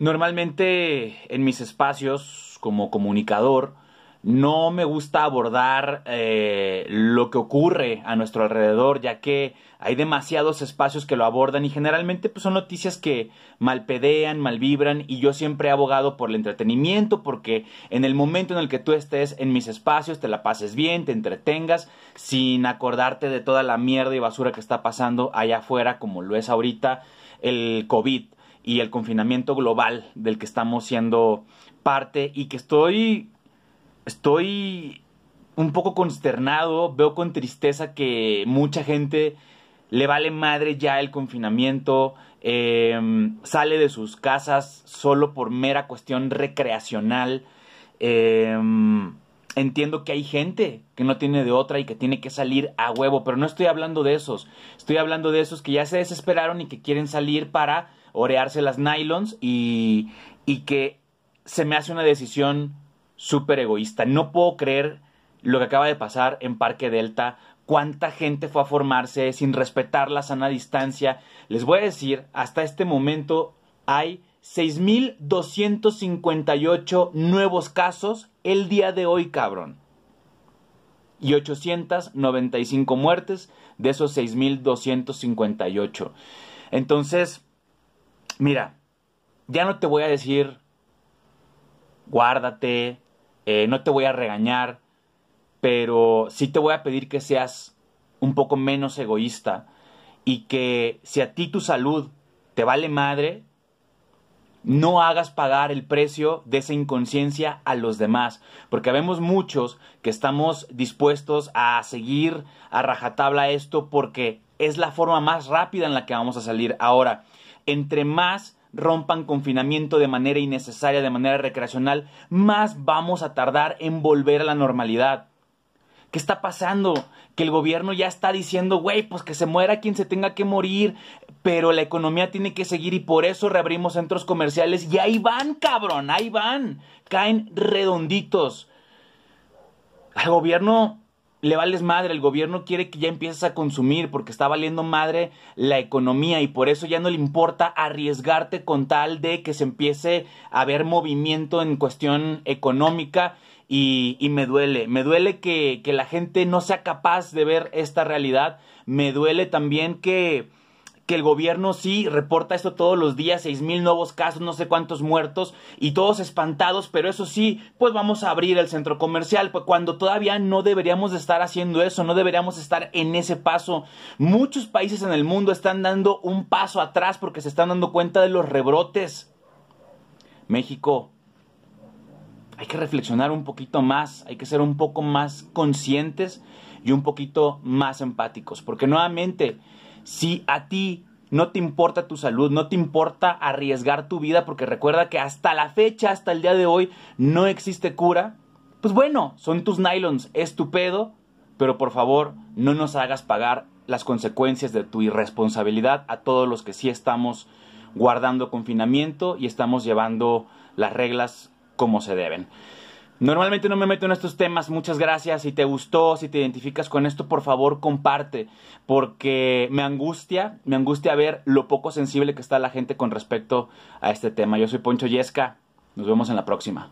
Normalmente en mis espacios como comunicador no me gusta abordar eh, lo que ocurre a nuestro alrededor, ya que hay demasiados espacios que lo abordan y generalmente pues, son noticias que malpedean, malvibran y yo siempre he abogado por el entretenimiento porque en el momento en el que tú estés en mis espacios te la pases bien, te entretengas sin acordarte de toda la mierda y basura que está pasando allá afuera como lo es ahorita el COVID y el confinamiento global del que estamos siendo parte y que estoy estoy un poco consternado, veo con tristeza que mucha gente le vale madre ya el confinamiento, em, sale de sus casas solo por mera cuestión recreacional. Em, entiendo que hay gente que no tiene de otra y que tiene que salir a huevo, pero no estoy hablando de esos, estoy hablando de esos que ya se desesperaron y que quieren salir para orearse las nylons y, y que se me hace una decisión súper egoísta. No puedo creer lo que acaba de pasar en Parque Delta, cuánta gente fue a formarse sin respetar la sana distancia. Les voy a decir, hasta este momento hay 6.258 nuevos casos el día de hoy, cabrón. Y 895 muertes de esos 6.258. Entonces, mira, ya no te voy a decir, guárdate, eh, no te voy a regañar, pero sí te voy a pedir que seas un poco menos egoísta y que si a ti tu salud te vale madre, no hagas pagar el precio de esa inconsciencia a los demás, porque vemos muchos que estamos dispuestos a seguir a rajatabla esto porque es la forma más rápida en la que vamos a salir. Ahora, entre más rompan confinamiento de manera innecesaria, de manera recreacional, más vamos a tardar en volver a la normalidad. ¿Qué está pasando? Que el gobierno ya está diciendo, güey, pues que se muera quien se tenga que morir, pero la economía tiene que seguir y por eso reabrimos centros comerciales y ahí van, cabrón, ahí van, caen redonditos. Al gobierno le vales madre, el gobierno quiere que ya empieces a consumir porque está valiendo madre la economía y por eso ya no le importa arriesgarte con tal de que se empiece a ver movimiento en cuestión económica y, me duele, me duele que la gente no sea capaz de ver esta realidad, me duele también que que el gobierno sí reporta esto todos los días, seis mil nuevos casos, no sé cuántos muertos y todos espantados, pero eso sí, pues vamos a abrir el centro comercial, pues cuando todavía no deberíamos estar haciendo eso, no deberíamos estar en ese paso. Muchos países en el mundo están dando un paso atrás porque se están dando cuenta de los rebrotes. México, hay que reflexionar un poquito más, hay que ser un poco más conscientes y un poquito más empáticos, porque nuevamente si a ti no te importa tu salud, no te importa arriesgar tu vida, porque recuerda que hasta la fecha, hasta el día de hoy, no existe cura, pues bueno, son tus nylons, es tu pedo, pero por favor no nos hagas pagar las consecuencias de tu irresponsabilidad a todos los que sí estamos guardando confinamiento y estamos llevando las reglas como se deben. Normalmente no me meto en estos temas, muchas gracias. Si te gustó, si te identificas con esto, por favor comparte, porque me angustia, me angustia ver lo poco sensible que está la gente con respecto a este tema. Yo soy Poncho Yesca, nos vemos en la próxima.